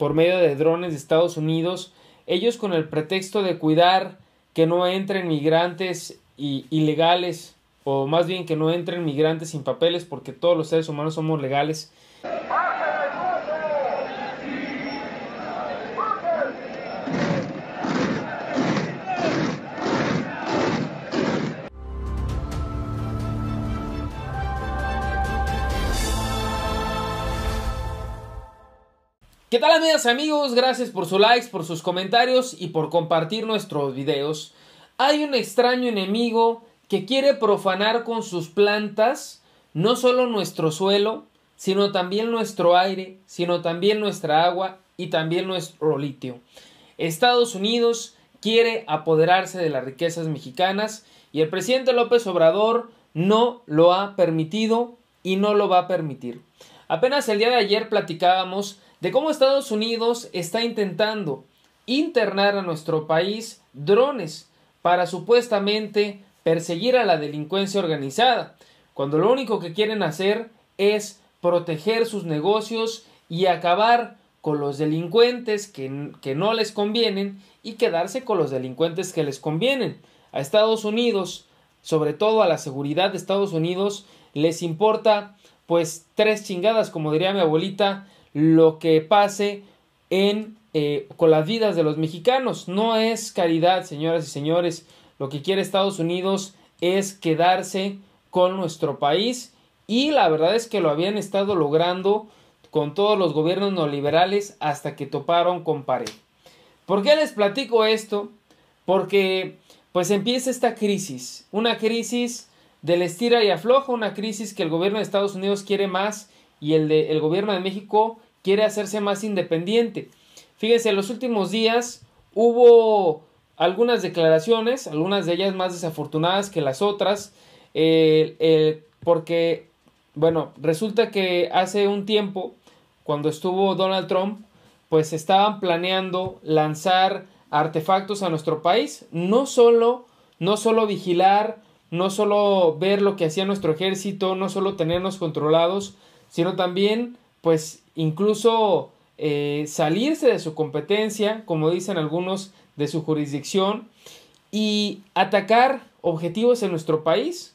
por medio de drones de Estados Unidos, ellos con el pretexto de cuidar que no entren migrantes ilegales, o más bien que no entren migrantes sin papeles, porque todos los seres humanos somos legales. ¿Qué tal amigas amigos? Gracias por sus likes, por sus comentarios y por compartir nuestros videos. Hay un extraño enemigo que quiere profanar con sus plantas no solo nuestro suelo, sino también nuestro aire, sino también nuestra agua y también nuestro litio. Estados Unidos quiere apoderarse de las riquezas mexicanas y el presidente López Obrador no lo ha permitido y no lo va a permitir. Apenas el día de ayer platicábamos de cómo Estados Unidos está intentando internar a nuestro país drones para supuestamente perseguir a la delincuencia organizada, cuando lo único que quieren hacer es proteger sus negocios y acabar con los delincuentes que, no les convienen y quedarse con los delincuentes que les convienen. A Estados Unidos, sobre todo a la seguridad de Estados Unidos, les importa pues tres chingadas, como diría mi abuelita, lo que pase en, eh, con las vidas de los mexicanos. No es caridad, señoras y señores. Lo que quiere Estados Unidos es quedarse con nuestro país y la verdad es que lo habían estado logrando con todos los gobiernos neoliberales hasta que toparon con pared. ¿Por qué les platico esto? Porque pues empieza esta crisis, una crisis del estira y afloja, una crisis que el gobierno de Estados Unidos quiere más y el, de, el gobierno de México quiere hacerse más independiente. Fíjense, en los últimos días hubo algunas declaraciones, algunas de ellas más desafortunadas que las otras, eh, porque, bueno, resulta que hace un tiempo, cuando estuvo Donald Trump, pues estaban planeando lanzar artefactos a nuestro país, no solo, no solo vigilar no solo ver lo que hacía nuestro ejército, no solo tenernos controlados, sino también, pues, incluso eh, salirse de su competencia, como dicen algunos, de su jurisdicción, y atacar objetivos en nuestro país,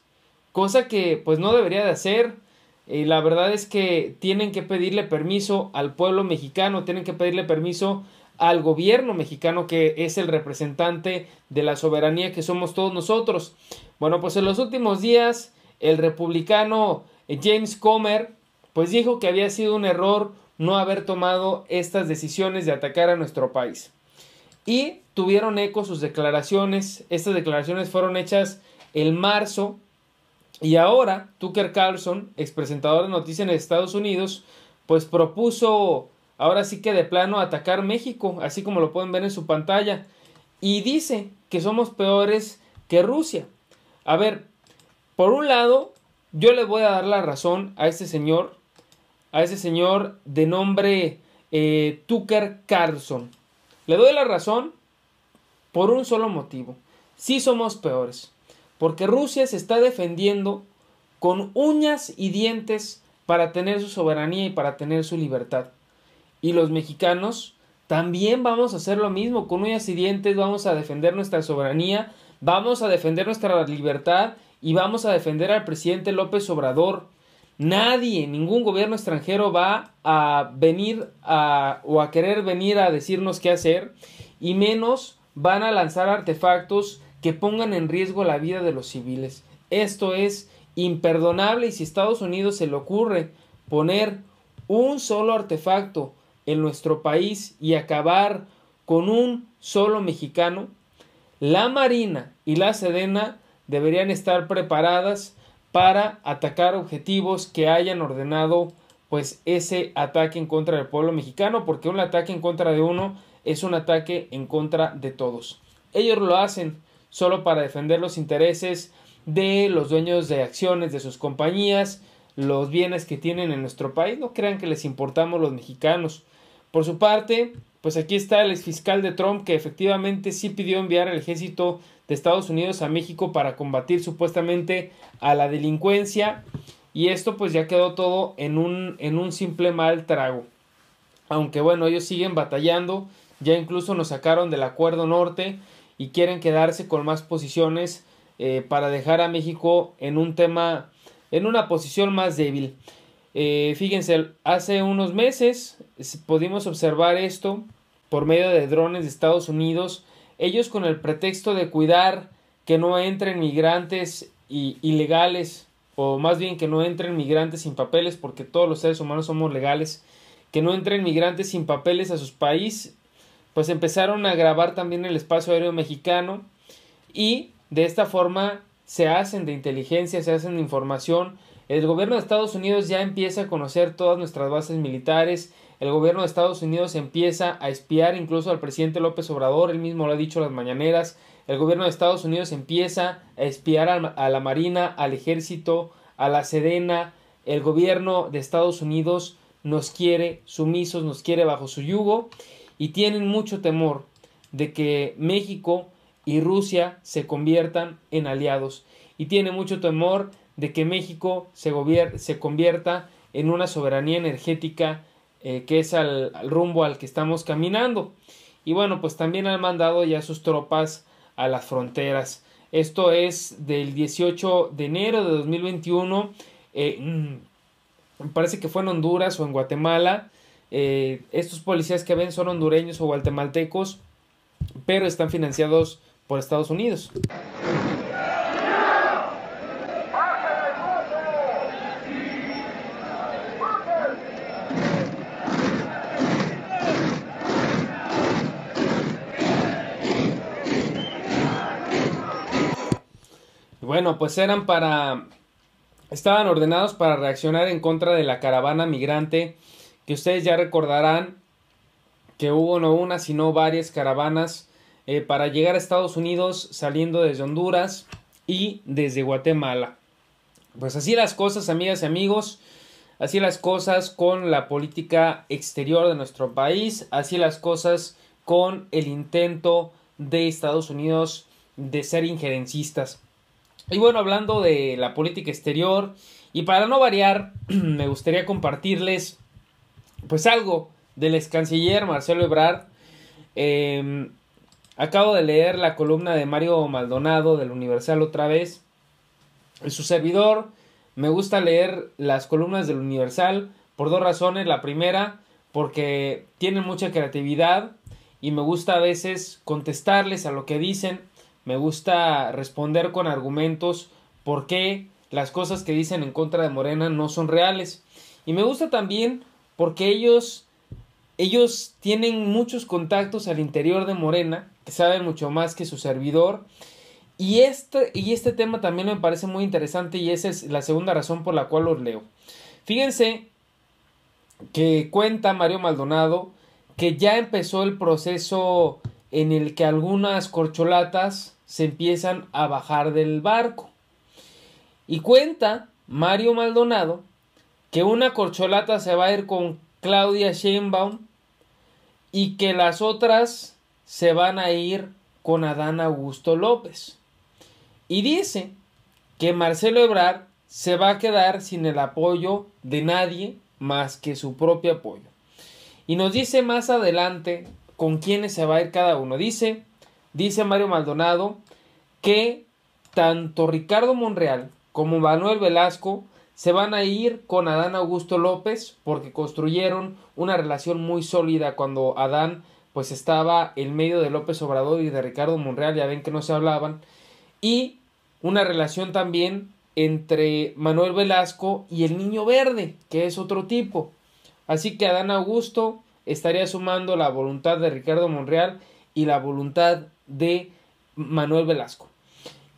cosa que, pues, no debería de hacer. Y eh, la verdad es que tienen que pedirle permiso al pueblo mexicano, tienen que pedirle permiso al gobierno mexicano que es el representante de la soberanía que somos todos nosotros. Bueno, pues en los últimos días el republicano James Comer pues dijo que había sido un error no haber tomado estas decisiones de atacar a nuestro país. Y tuvieron eco sus declaraciones. Estas declaraciones fueron hechas el marzo. Y ahora Tucker Carlson, ex de noticias en Estados Unidos, pues propuso ahora sí que de plano atacar México, así como lo pueden ver en su pantalla. Y dice que somos peores que Rusia. A ver, por un lado, yo le voy a dar la razón a este señor, a ese señor de nombre eh, Tucker Carlson. Le doy la razón por un solo motivo. Sí somos peores, porque Rusia se está defendiendo con uñas y dientes para tener su soberanía y para tener su libertad y los mexicanos también vamos a hacer lo mismo, con un y vamos a defender nuestra soberanía, vamos a defender nuestra libertad y vamos a defender al presidente López Obrador. Nadie, ningún gobierno extranjero va a venir a, o a querer venir a decirnos qué hacer y menos van a lanzar artefactos que pongan en riesgo la vida de los civiles. Esto es imperdonable y si Estados Unidos se le ocurre poner un solo artefacto en nuestro país y acabar con un solo mexicano, la Marina y la Sedena deberían estar preparadas para atacar objetivos que hayan ordenado pues ese ataque en contra del pueblo mexicano, porque un ataque en contra de uno es un ataque en contra de todos. Ellos lo hacen solo para defender los intereses de los dueños de acciones de sus compañías, los bienes que tienen en nuestro país. No crean que les importamos los mexicanos. Por su parte, pues aquí está el fiscal de Trump que efectivamente sí pidió enviar al ejército de Estados Unidos a México para combatir supuestamente a la delincuencia y esto pues ya quedó todo en un, en un simple mal trago. Aunque bueno, ellos siguen batallando, ya incluso nos sacaron del acuerdo norte y quieren quedarse con más posiciones eh, para dejar a México en un tema, en una posición más débil. Eh, fíjense, hace unos meses pudimos observar esto por medio de drones de Estados Unidos. Ellos con el pretexto de cuidar que no entren migrantes ilegales, o más bien que no entren migrantes sin papeles, porque todos los seres humanos somos legales, que no entren migrantes sin papeles a sus países, pues empezaron a grabar también el espacio aéreo mexicano y de esta forma se hacen de inteligencia, se hacen de información el gobierno de Estados Unidos ya empieza a conocer todas nuestras bases militares. El gobierno de Estados Unidos empieza a espiar incluso al presidente López Obrador, él mismo lo ha dicho en las mañaneras. El gobierno de Estados Unidos empieza a espiar a la Marina, al Ejército, a la Sedena. El gobierno de Estados Unidos nos quiere sumisos, nos quiere bajo su yugo y tienen mucho temor de que México y Rusia se conviertan en aliados. Y tienen mucho temor de que México se, convierta en una soberanía energética eh, que es al, rumbo al que estamos caminando. Y bueno, pues también han mandado ya sus tropas a las fronteras. Esto es del 18 de enero de 2021. Eh, mm, parece que fue en Honduras o en Guatemala. Eh, estos policías que ven son hondureños o guatemaltecos, pero están financiados por Estados Unidos. Bueno, pues eran para... Estaban ordenados para reaccionar en contra de la caravana migrante, que ustedes ya recordarán que hubo no una, sino varias caravanas eh, para llegar a Estados Unidos saliendo desde Honduras y desde Guatemala. Pues así las cosas, amigas y amigos, así las cosas con la política exterior de nuestro país, así las cosas con el intento de Estados Unidos de ser injerencistas. Y bueno, hablando de la política exterior, y para no variar, me gustaría compartirles pues algo del ex canciller Marcelo Ebrard. Em, acabo de leer la columna de Mario Maldonado del Universal otra vez. En su servidor me gusta leer las columnas del Universal por dos razones. La primera, porque tienen mucha creatividad y me gusta a veces contestarles a lo que dicen me gusta responder con argumentos por qué las cosas que dicen en contra de Morena no son reales. Y me gusta también porque ellos, ellos tienen muchos contactos al interior de Morena, que saben mucho más que su servidor. Y este, y este tema también me parece muy interesante y esa es la segunda razón por la cual los leo. Fíjense que cuenta Mario Maldonado que ya empezó el proceso en el que algunas corcholatas se empiezan a bajar del barco. Y cuenta Mario Maldonado que una corcholata se va a ir con Claudia Sheinbaum y que las otras se van a ir con Adán Augusto López. Y dice que Marcelo Ebrard se va a quedar sin el apoyo de nadie más que su propio apoyo. Y nos dice más adelante con quiénes se va a ir cada uno. Dice dice Mario Maldonado que tanto Ricardo Monreal como Manuel Velasco se van a ir con Adán Augusto López porque construyeron una relación muy sólida cuando Adán pues estaba en medio de López Obrador y de Ricardo Monreal, ya ven que no se hablaban, y una relación también entre Manuel Velasco y el Niño Verde, que es otro tipo. Así que Adán Augusto estaría sumando la voluntad de Ricardo Monreal y la voluntad de Manuel Velasco.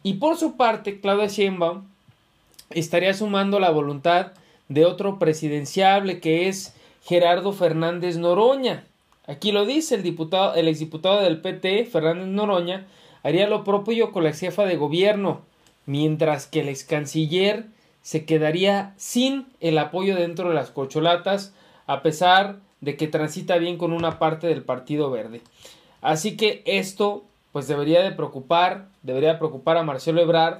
Y por su parte, Claudia Sheinbaum estaría sumando la voluntad de otro presidenciable que es Gerardo Fernández Noroña. Aquí lo dice el diputado, el exdiputado del PT, Fernández Noroña, haría lo propio con la jefa de gobierno, mientras que el ex canciller se quedaría sin el apoyo dentro de las cocholatas, a pesar de que transita bien con una parte del Partido Verde. Así que esto pues debería de preocupar, debería preocupar a Marcelo Ebrard.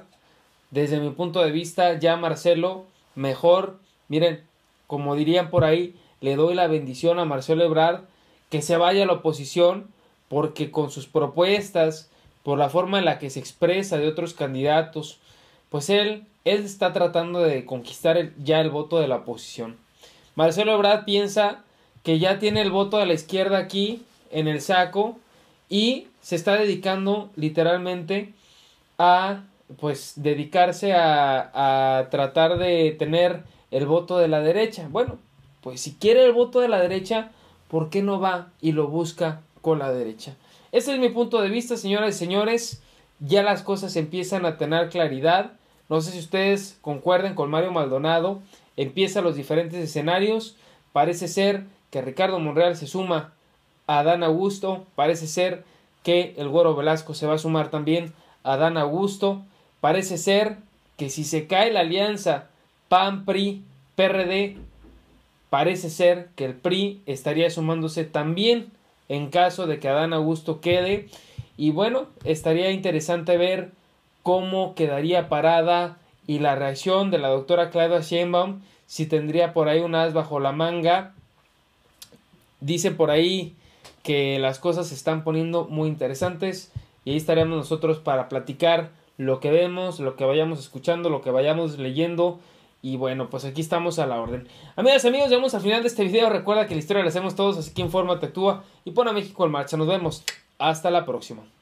Desde mi punto de vista, ya Marcelo, mejor, miren, como dirían por ahí, le doy la bendición a Marcelo Ebrard que se vaya a la oposición porque con sus propuestas, por la forma en la que se expresa de otros candidatos, pues él, está tratando de conquistar ya el voto de la oposición. Marcelo Ebrard piensa que ya tiene el voto de la izquierda aquí en el saco y se está dedicando literalmente a pues dedicarse a, a tratar de tener el voto de la derecha. Bueno, pues si quiere el voto de la derecha, ¿por qué no va y lo busca con la derecha? Ese es mi punto de vista, señoras y señores. Ya las cosas empiezan a tener claridad. No sé si ustedes concuerden con Mario Maldonado. empiezan los diferentes escenarios. Parece ser que Ricardo Monreal se suma Adán Augusto, parece ser que el Güero Velasco se va a sumar también. Adán Augusto, parece ser que si se cae la alianza PAN-PRI-PRD, parece ser que el PRI estaría sumándose también en caso de que Adán Augusto quede. Y bueno, estaría interesante ver cómo quedaría parada y la reacción de la doctora Claudia Sheinbaum, si tendría por ahí un as bajo la manga. Dice por ahí que las cosas se están poniendo muy interesantes y ahí estaremos nosotros para platicar lo que vemos, lo que vayamos escuchando, lo que vayamos leyendo. Y bueno, pues aquí estamos a la orden. Amigas y amigos, llegamos al final de este video. Recuerda que la historia la hacemos todos, así que informa, te actúa y pon a México en marcha. Nos vemos. Hasta la próxima.